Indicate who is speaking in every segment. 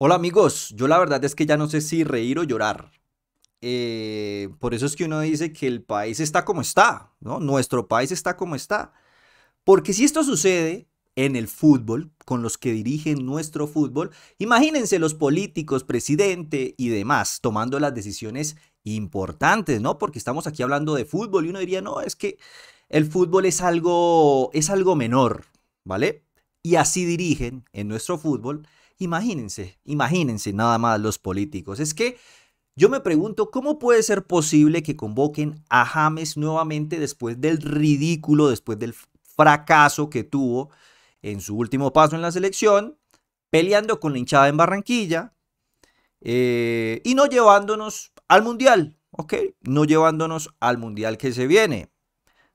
Speaker 1: Hola amigos, yo la verdad es que ya no sé si reír o llorar. Eh, por eso es que uno dice que el país está como está, ¿no? Nuestro país está como está. Porque si esto sucede en el fútbol, con los que dirigen nuestro fútbol, imagínense los políticos, presidente y demás, tomando las decisiones importantes, ¿no? Porque estamos aquí hablando de fútbol y uno diría, no, es que el fútbol es algo, es algo menor, ¿vale? Y así dirigen en nuestro fútbol Imagínense, imagínense nada más los políticos. Es que yo me pregunto cómo puede ser posible que convoquen a James nuevamente después del ridículo, después del fracaso que tuvo en su último paso en la selección, peleando con la hinchada en Barranquilla eh, y no llevándonos al Mundial, ¿ok? No llevándonos al Mundial que se viene.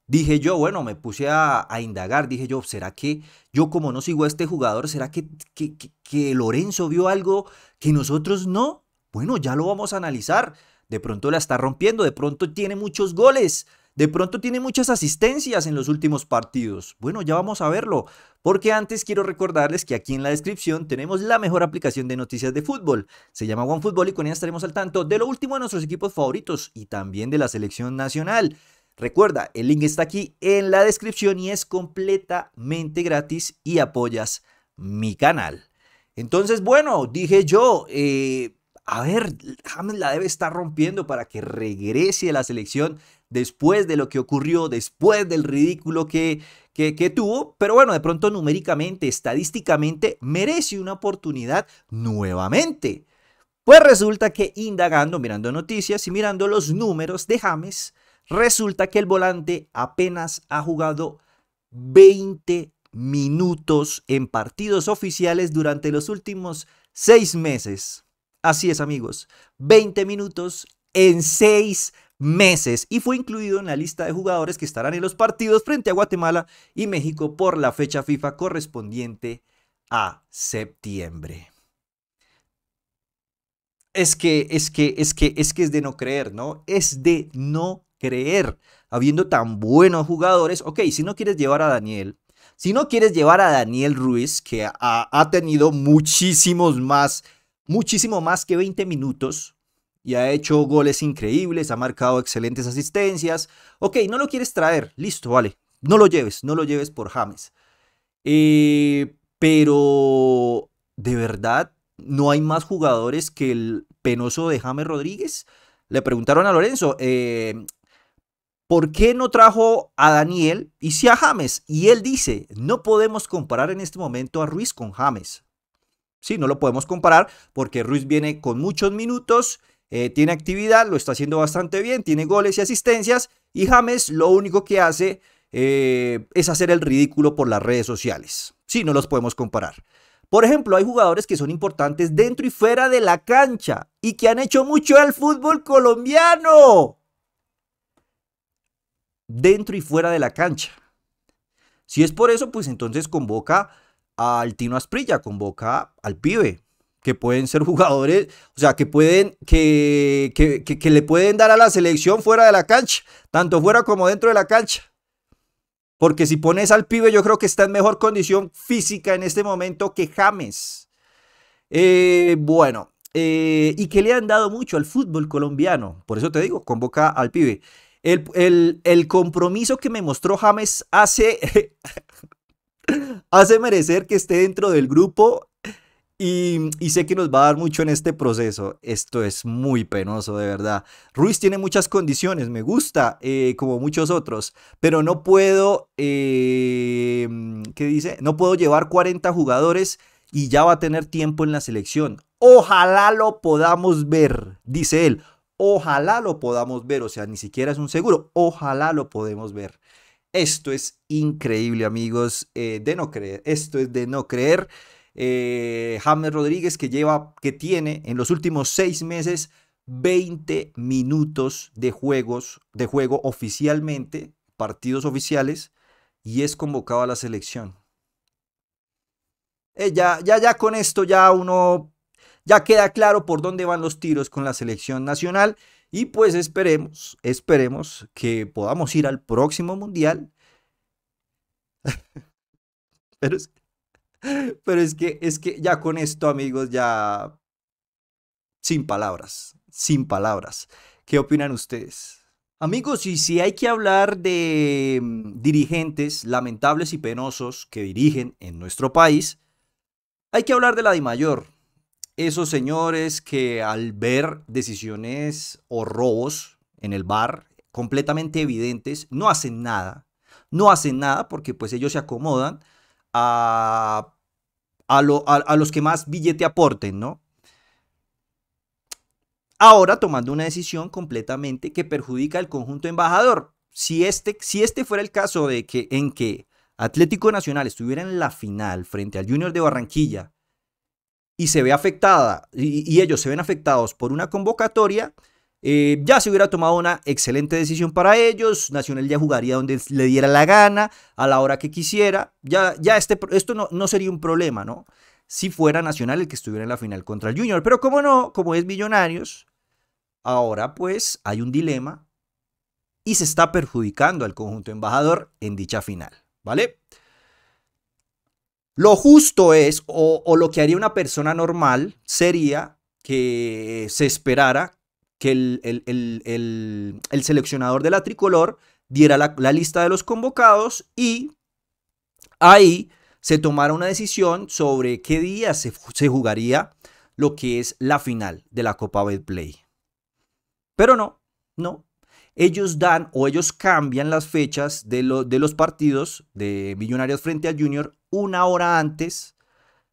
Speaker 1: Dije yo, bueno, me puse a, indagar, dije yo, ¿será que yo como no sigo a este jugador, ¿será que, que, Lorenzo vio algo que nosotros no? Bueno, ya lo vamos a analizar. De pronto la está rompiendo, de pronto tiene muchos goles, de pronto tiene muchas asistencias en los últimos partidos. Bueno, ya vamos a verlo, porque antes quiero recordarles que aquí en la descripción tenemos la mejor aplicación de noticias de fútbol. Se llama OneFootball y con ella estaremos al tanto de lo último de nuestros equipos favoritos y también de la selección nacional. Recuerda, el link está aquí en la descripción y es completamente gratis y apoyas mi canal. Entonces, bueno, dije yo, eh, a ver, James la debe estar rompiendo para que regrese a la selección después de lo que ocurrió, después del ridículo que, que, tuvo. Pero bueno, de pronto numéricamente, estadísticamente, merece una oportunidad nuevamente. Pues resulta que indagando, mirando noticias y mirando los números de James, Resulta que el volante apenas ha jugado 20 minutos en partidos oficiales durante los últimos seis meses. Así es, amigos. 20 minutos en seis meses y fue incluido en la lista de jugadores que estarán en los partidos frente a Guatemala y México por la fecha FIFA correspondiente a septiembre. Es que, es que, es que, es que es de no creer, ¿no? Es de no creer, habiendo tan buenos jugadores, ok, si no quieres llevar a Daniel, si no quieres llevar a Daniel Ruiz, que ha, tenido muchísimos más, muchísimo más que 20 minutos, y ha hecho goles increíbles, ha marcado excelentes asistencias. Ok, no lo quieres traer, listo, vale. No lo lleves, no lo lleves por James. Eh, pero, ¿de verdad no hay más jugadores que el penoso de James Rodríguez? Le preguntaron a Lorenzo, eh, ¿por qué no trajo a Daniel y si a James? Y él dice, no podemos comparar en este momento a Ruiz con James. Sí, no lo podemos comparar porque Ruiz viene con muchos minutos, eh, tiene actividad, lo está haciendo bastante bien, tiene goles y asistencias. Y James lo único que hace eh, es hacer el ridículo por las redes sociales. Sí, no los podemos comparar. Por ejemplo, hay jugadores que son importantes dentro y fuera de la cancha y que han hecho mucho al fútbol colombiano dentro y fuera de la cancha. Si es por eso, pues entonces convoca al Tino Asprilla, convoca al pibe, que pueden ser jugadores, o sea, que pueden, que, que, que, le pueden dar a la selección fuera de la cancha, tanto fuera como dentro de la cancha. Porque si pones al pibe, yo creo que está en mejor condición física en este momento que James. Eh, bueno, eh, y que le han dado mucho al fútbol colombiano. Por eso te digo, convoca al pibe. El, el, compromiso que me mostró James hace, hace merecer que esté dentro del grupo y, sé que nos va a dar mucho en este proceso. Esto es muy penoso, de verdad. Ruiz tiene muchas condiciones, me gusta, eh, como muchos otros, pero no puedo, eh, ¿qué dice? No puedo llevar 40 jugadores y ya va a tener tiempo en la selección. Ojalá lo podamos ver, dice él. Ojalá lo podamos ver, o sea, ni siquiera es un seguro, ojalá lo podemos ver. Esto es increíble, amigos, eh, de no creer. Esto es de no creer. Eh, James Rodríguez que lleva, que tiene en los últimos seis meses 20 minutos de juegos, de juego oficialmente, partidos oficiales, y es convocado a la selección. Eh, ya, ya, ya con esto ya uno ya queda claro por dónde van los tiros con la selección nacional y pues esperemos, esperemos que podamos ir al próximo mundial. Pero es, que es que ya con esto, amigos, ya sin palabras, sin palabras. ¿Qué opinan ustedes? Amigos, y si hay que hablar de mm, dirigentes lamentables y penosos que dirigen en nuestro país, hay que hablar de la mayor esos señores que al ver decisiones o robos en el bar completamente evidentes, no hacen nada. No hacen nada porque pues ellos se acomodan a, los que más billete aporten, ¿no? Ahora tomando una decisión completamente que perjudica al conjunto embajador. Si este, si este fuera el caso de que en que Atlético Nacional estuviera en la final frente al Junior de Barranquilla y se ve afectada y, ellos se ven afectados por una convocatoria, eh, ya se hubiera tomado una excelente decisión para ellos. Nacional ya jugaría donde le diera la gana, a la hora que quisiera. Ya, ya este, esto no, no sería un problema, ¿no? Si fuera Nacional el que estuviera en la final contra el Junior. Pero como no, como es Millonarios, ahora pues hay un dilema y se está perjudicando al conjunto embajador en dicha final, ¿vale? Lo justo es, o, lo que haría una persona normal, sería que se esperara que el, seleccionador de la tricolor diera la, lista de los convocados y ahí se tomara una decisión sobre qué día se, se jugaría lo que es la final de la Copa Betplay. Pero no, no, ellos dan o ellos cambian las fechas de, los partidos de Millonarios frente al Junior una hora antes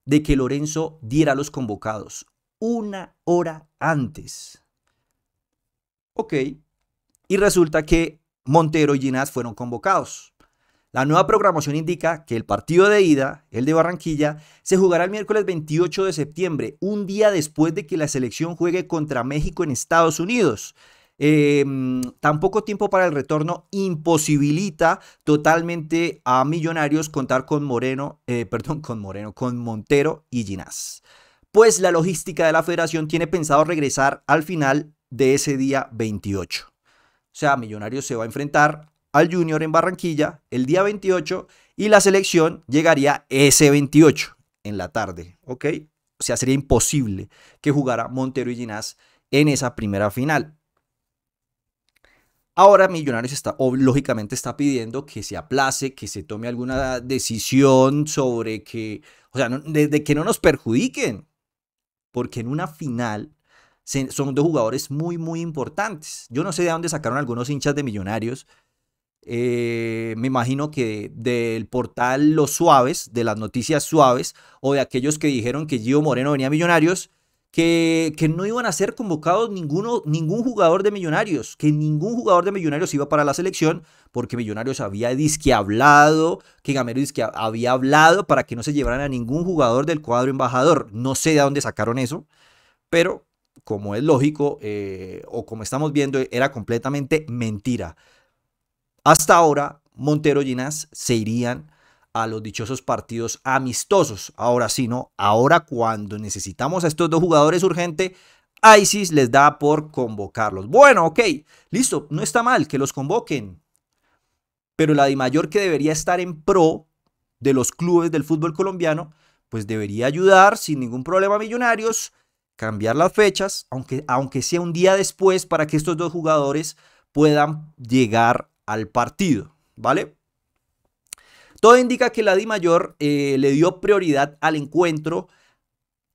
Speaker 1: de que Lorenzo diera los convocados. Una hora antes. Ok. Y resulta que Montero y Ginás fueron convocados. La nueva programación indica que el partido de ida, el de Barranquilla, se jugará el miércoles 28 de septiembre, un día después de que la selección juegue contra México en Estados Unidos. Eh, tan poco tiempo para el retorno imposibilita totalmente a Millonarios contar con Moreno, eh, perdón, con Moreno, con Montero y Ginás. Pues la logística de la federación tiene pensado regresar al final de ese día 28. O sea, Millonarios se va a enfrentar al Junior en Barranquilla el día 28 y la selección llegaría ese 28 en la tarde, ¿ok? O sea, sería imposible que jugara Montero y Ginás en esa primera final. Ahora Millonarios está, o, lógicamente está pidiendo que se aplace, que se tome alguna decisión sobre que, o sea, no, de, que no nos perjudiquen, porque en una final son dos jugadores muy, muy importantes. Yo no sé de dónde sacaron algunos hinchas de Millonarios. Eh, me imagino que del portal Los Suaves, de las noticias suaves, o de aquellos que dijeron que Gio Moreno venía Millonarios, que, no iban a ser convocados ninguno, ningún jugador de Millonarios, que ningún jugador de Millonarios iba para la selección, porque Millonarios había disque hablado, que Gamero disque había hablado para que no se llevaran a ningún jugador del cuadro embajador. No sé de dónde sacaron eso, pero como es lógico, eh, o como estamos viendo, era completamente mentira. Hasta ahora, Montero y Ginás se irían a los dichosos partidos amistosos. Ahora sí, ¿no? Ahora cuando necesitamos a estos dos jugadores urgente, ISIS les da por convocarlos. Bueno, ok, listo, no está mal que los convoquen. Pero la de mayor que debería estar en pro de los clubes del fútbol colombiano, pues debería ayudar sin ningún problema a Millonarios, cambiar las fechas, aunque, aunque sea un día después, para que estos dos jugadores puedan llegar al partido, ¿vale? Todo indica que la Di Mayor eh, le dio prioridad al encuentro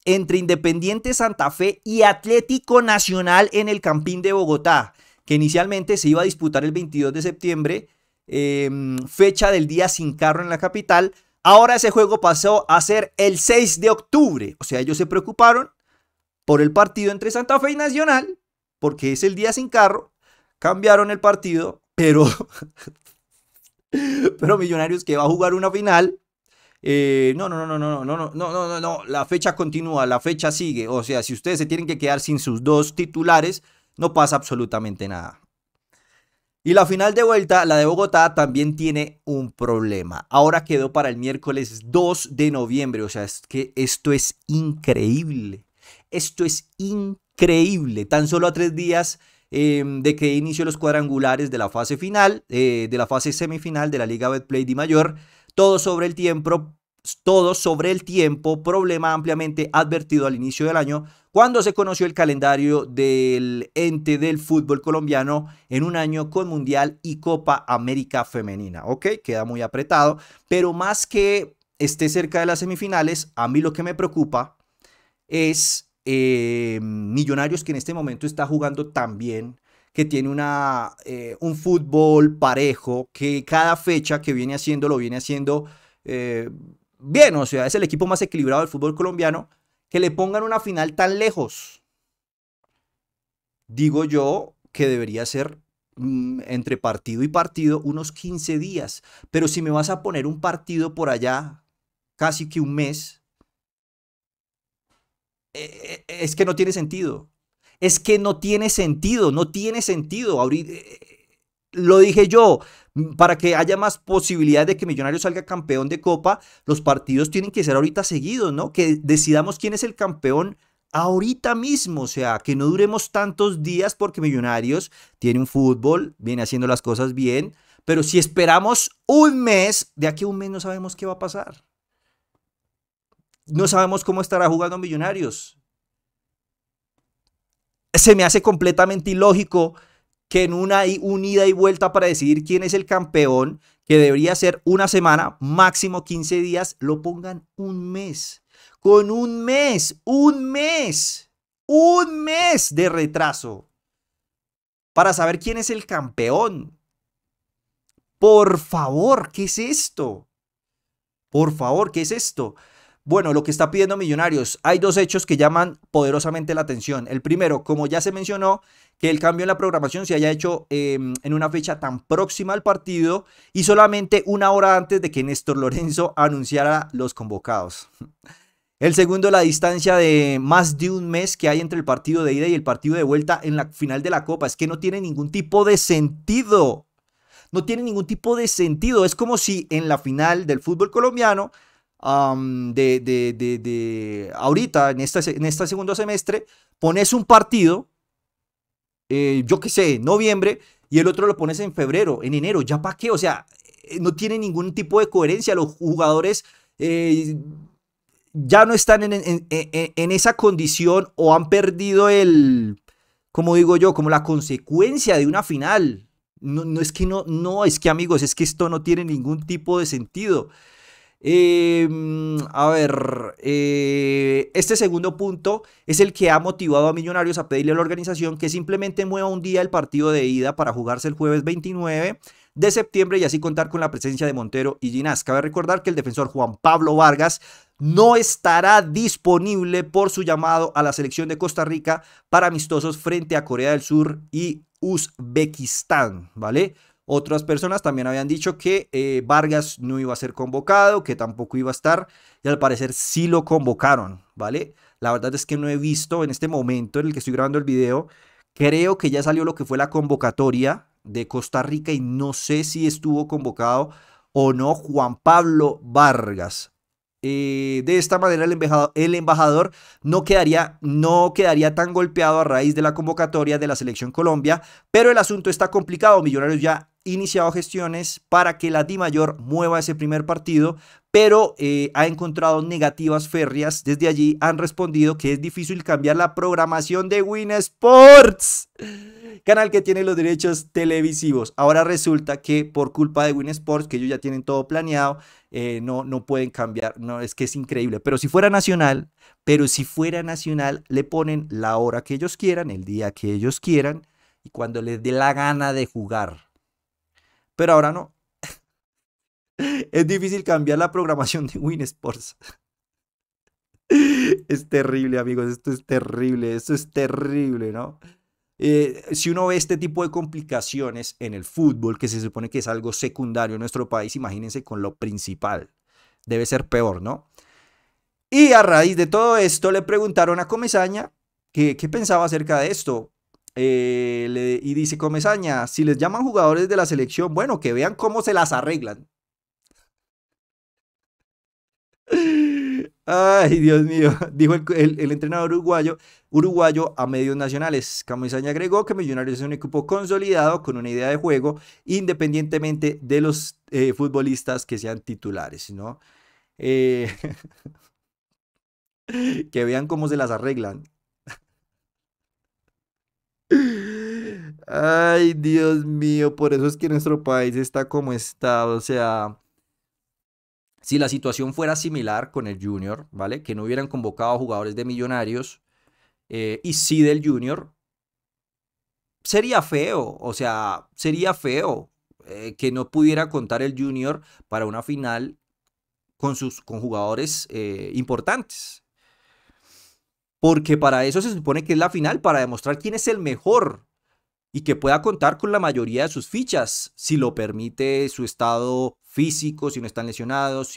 Speaker 1: entre Independiente Santa Fe y Atlético Nacional en el Campín de Bogotá, que inicialmente se iba a disputar el 22 de septiembre, em, fecha del día sin carro en la capital. Ahora ese juego pasó a ser el 6 de octubre. O sea, ellos se preocuparon por el partido entre Santa Fe y Nacional, porque es el día sin carro. Cambiaron el partido, pero Pero Millonarios que va a jugar una final. no, no, no, no, no, no, no, no, no, no, no, la fecha continúa, la fecha sigue. O sea, si ustedes se tienen que quedar sin sus dos titulares, no pasa absolutamente nada. Y la final de vuelta, la de Bogotá, también tiene un problema. Ahora quedó para el miércoles 2 de noviembre. O sea, es que esto es increíble. Esto es increíble. Tan solo a tres días Em, de que inicio los cuadrangulares de la fase final, eh, de la fase semifinal de la Liga Betplay de Mayor, todo sobre el tiempo, todo sobre el tiempo, problema ampliamente advertido al inicio del año, cuando se conoció el calendario del ente del fútbol colombiano en un año con Mundial y Copa América Femenina. Ok, queda muy apretado, pero más que esté cerca de las semifinales, a mí lo que me preocupa es eh, Millonarios que en este momento está jugando tan bien que tiene una, eh, un fútbol parejo, que cada fecha que viene haciendo lo viene haciendo eh, bien, o sea, es el equipo más equilibrado del fútbol colombiano, que le pongan una final tan lejos. Digo yo que debería ser mm, entre partido y partido unos 15 días, pero si me vas a poner un partido por allá, casi que un mes, eh, eh, es que no tiene sentido. Es que no tiene sentido, no tiene sentido. Eh, lo dije yo, para que haya más posibilidad de que Millonarios salga campeón de Copa, los partidos tienen que ser ahorita seguidos, ¿no? Que decidamos quién es el campeón ahorita mismo, o sea, que no duremos tantos días porque Millonarios tiene un fútbol, viene haciendo las cosas bien, pero si esperamos un mes, de aquí a un mes no sabemos qué va a pasar. No sabemos cómo estará jugando Millonarios. Se me hace completamente ilógico que en una unida y vuelta para decidir quién es el campeón, que debería ser una semana, máximo 15 días, lo pongan un mes. Con un mes, un mes, un mes de retraso para saber quién es el campeón. Por favor, ¿qué es esto? Por favor, ¿qué es esto? Bueno, lo que está pidiendo Millonarios, hay dos hechos que llaman poderosamente la atención. El primero, como ya se mencionó, que el cambio en la programación se haya hecho em, en una fecha tan próxima al partido y solamente una hora antes de que Néstor Lorenzo anunciara los convocados. El segundo, la distancia de más de un mes que hay entre el partido de ida y el partido de vuelta en la final de la Copa. Es que no tiene ningún tipo de sentido. No tiene ningún tipo de sentido. Es como si en la final del fútbol colombiano de, de, ahorita, en este, en este segundo semestre, pones un partido, eh, yo qué sé, noviembre, y el otro lo pones en febrero, en enero, ya para qué, o sea, eh, no tiene ningún tipo de coherencia, los jugadores... Eh, ya no están en, esa condición o han perdido el, como digo yo, como la consecuencia de una final. No, no es que no, no, es que amigos, es que esto no tiene ningún tipo de sentido. Eh, a ver, eh, este segundo punto es el que ha motivado a Millonarios a pedirle a la organización que simplemente mueva un día el partido de ida para jugarse el jueves 29 de septiembre y así contar con la presencia de Montero y Ginás. Cabe recordar que el defensor Juan Pablo Vargas no estará disponible por su llamado a la selección de Costa Rica para amistosos frente a Corea del Sur y Uzbekistán, ¿vale? Otras personas también habían dicho que eh, Vargas no iba a ser convocado, que tampoco iba a estar, y al parecer sí lo convocaron, ¿vale? La verdad es que no he visto en este momento en el que estoy grabando el video, creo que ya salió lo que fue la convocatoria de Costa Rica y no sé si estuvo convocado o no Juan Pablo Vargas. Eh, de esta manera el embajador, el embajador no, quedaría, no quedaría tan golpeado a raíz de la convocatoria de la selección Colombia, pero el asunto está complicado. Millonarios ya iniciado gestiones para que la Mayor mueva ese primer partido, pero eh, ha encontrado negativas férreas. Desde allí han respondido que es difícil cambiar la programación de Win Sports, canal que tiene los derechos televisivos. Ahora resulta que por culpa de Win Sports, que ellos ya tienen todo planeado, eh, no, no pueden cambiar. No, es que es increíble. Pero si fuera nacional, pero si fuera nacional, le ponen la hora que ellos quieran, el día que ellos quieran y cuando les dé la gana de jugar pero ahora no. Es difícil cambiar la programación de Winsports. Es terrible, amigos. Esto es terrible. Esto es terrible, ¿no? Eh, si uno ve este tipo de complicaciones en el fútbol, que se supone que es algo secundario en nuestro país, imagínense con lo principal. Debe ser peor, ¿no? Y a raíz de todo esto le preguntaron a Comesaña qué pensaba acerca de esto. Eh, y dice Comezaña, si les llaman jugadores de la selección, bueno, que vean cómo se las arreglan. Ay, Dios mío, dijo el, entrenador uruguayo, uruguayo a medios nacionales. Comezaña agregó que Millonarios es un equipo consolidado con una idea de juego, independientemente de los eh, futbolistas que sean titulares, ¿no? Eh, que vean cómo se las arreglan. Ay, Dios mío, por eso es que nuestro país está como está. O sea, si la situación fuera similar con el Junior, ¿vale? Que no hubieran convocado a jugadores de Millonarios eh, y sí del Junior, sería feo. O sea, sería feo eh, que no pudiera contar el Junior para una final con, sus, con jugadores eh, importantes. Porque para eso se supone que es la final, para demostrar quién es el mejor y que pueda contar con la mayoría de sus fichas, si lo permite su estado físico, si no están lesionados,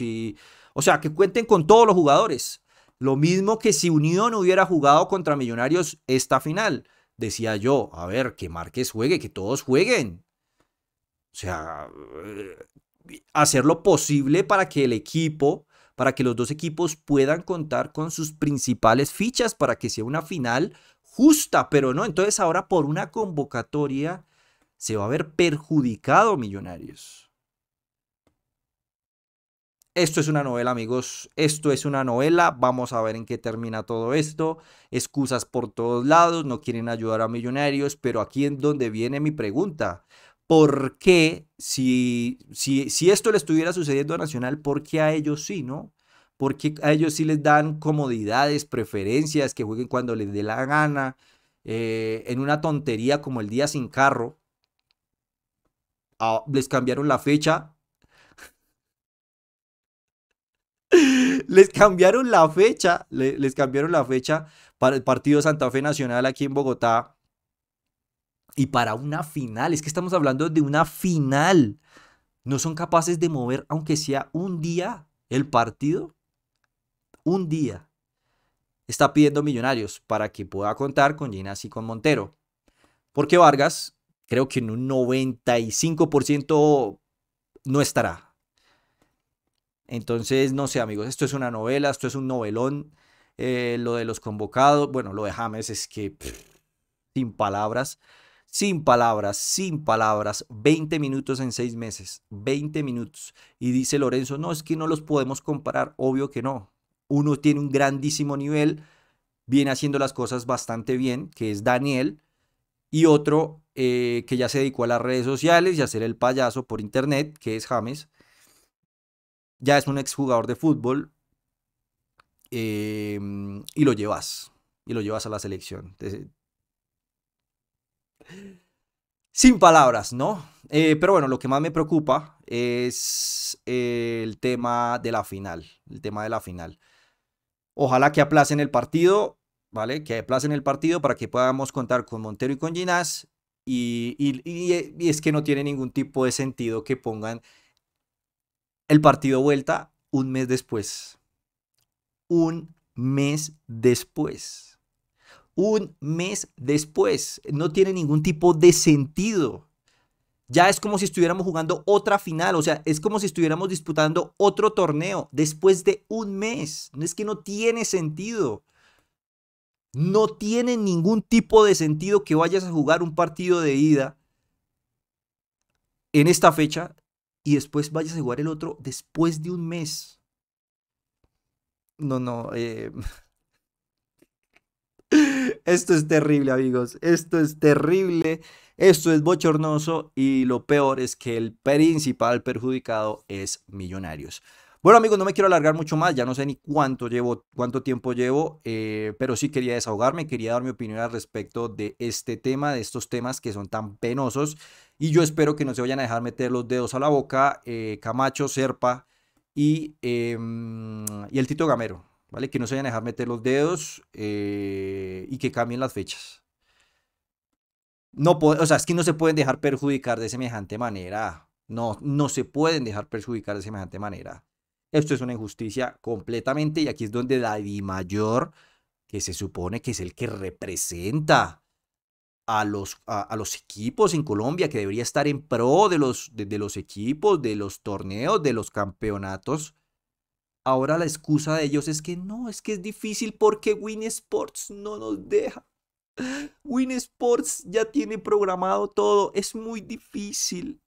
Speaker 1: o sea, que cuenten con todos los jugadores. Lo mismo que si Unión hubiera jugado contra Millonarios esta final. Decía yo, a ver, que Márquez juegue, que todos jueguen. O sea, eh, hacer lo posible para que el equipo, para que los dos equipos puedan contar con sus principales fichas, para que sea una final justa, pero no. Entonces ahora por una convocatoria se va a ver perjudicado Millonarios. Esto es una novela, amigos. Esto es una novela. Vamos a ver en qué termina todo esto. Excusas por todos lados. No quieren ayudar a millonarios. Pero aquí es donde viene mi pregunta. ¿Por qué, si, si, si esto le estuviera sucediendo a Nacional, por qué a ellos sí, no? porque a ellos sí les dan comodidades, preferencias, que jueguen cuando les dé la gana, eh, en una tontería como el día sin carro. Ah, les cambiaron la fecha. les cambiaron la fecha, les cambiaron la fecha para el partido Santa Fe Nacional aquí en Bogotá. Y para una final, es que estamos hablando de una final. No son capaces de mover, aunque sea un día, el partido un día está pidiendo Millonarios para que pueda contar con Ginás y con Montero. Porque Vargas, creo que en un 95% no estará. Entonces, no sé, amigos, esto es una novela, esto es un novelón. Eh, lo de los convocados, bueno, lo de James es que sin palabras, sin palabras, sin palabras, 20 minutos en seis meses, 20 minutos. Y dice Lorenzo, no, es que no los podemos comparar, obvio que no, uno tiene un grandísimo nivel, viene haciendo las cosas bastante bien, que es Daniel, y otro eh, que ya se dedicó a las redes sociales y a ser el payaso por internet, que es James. Ya es un exjugador de fútbol eh, y lo llevas, y lo llevas a la selección. Sin palabras, ¿no? Eh, pero bueno, lo que más me preocupa es el tema de la final, el tema de la final. Ojalá que aplacen el partido, ¿vale? Que aplacen el partido para que podamos contar con Montero y con Ginás. Y, es que no tiene ningún tipo de sentido que pongan el partido vuelta un mes después. Un mes después. Un mes después. No tiene ningún tipo de sentido. Ya es como si estuviéramos jugando otra final, o sea, es como si estuviéramos disputando otro torneo después de un mes. No es que no tiene sentido. No tiene ningún tipo de sentido que vayas a jugar un partido de ida en esta fecha y después vayas a jugar el otro después de un mes. No, no. Eh, esto es terrible, amigos. Esto es terrible. Esto es bochornoso y lo peor es que el principal perjudicado es Millonarios. Bueno amigos, no me quiero alargar mucho más, ya no sé ni cuánto llevo, cuánto tiempo llevo, eh, pero sí quería desahogarme, quería dar mi opinión al respecto de este tema, de estos temas que son tan penosos y yo espero que no se vayan a dejar meter los dedos a la boca eh, Camacho, Serpa y, em, y el Tito Gamero, ¿vale? Que no se vayan a dejar meter los dedos eh, y que cambien las fechas. No, o sea, es que no se pueden dejar perjudicar de semejante manera. No, no se pueden dejar perjudicar de semejante manera. Esto es una injusticia completamente y aquí es donde David Mayor, que se supone que es el que representa a los, a, los equipos en Colombia, que debería estar en pro de los, de los equipos, de los torneos, de los campeonatos, ahora la excusa de ellos es que no, es que es difícil porque Win Sports no nos deja. Win Sports ya tiene programado todo. Es muy difícil.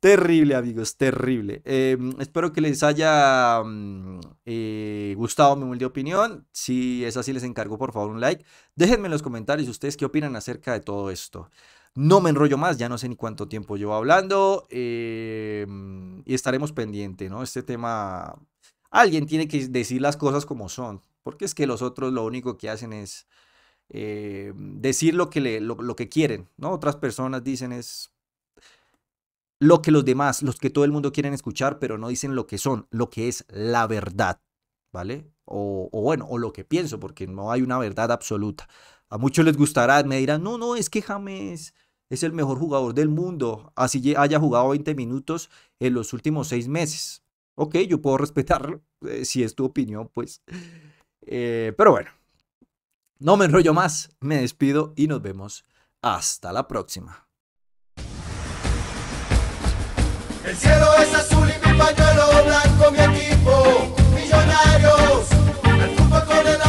Speaker 1: Terrible, amigos, terrible. Em, espero que les haya mm, eh, gustado mi humilde opinión. Si es así, les encargo por favor un like. Déjenme en los comentarios ustedes qué opinan acerca de todo esto. No me enrollo más, ya no sé ni cuánto tiempo llevo hablando. Em, y estaremos pendiente, ¿no? Este tema. Alguien tiene que decir las cosas como son. Porque es que los otros lo único que hacen es eh, decir lo que, lo, que quieren, ¿no? Otras personas dicen es lo que los demás, los que todo el mundo quieren escuchar, pero no dicen lo que son, lo que es la verdad, ¿vale? O, bueno, o lo que pienso, porque no hay una verdad absoluta. A muchos les gustará, me dirán, no, no, es que James es el mejor jugador del mundo, así haya jugado 20 minutos en los últimos seis meses. Ok, yo puedo respetarlo, eh, si es tu opinión, pues eh, pero bueno, no me enrollo más, me despido y nos vemos hasta la próxima. El cielo es azul y mi pañuelo blanco, mi equipo, millonarios, el fútbol con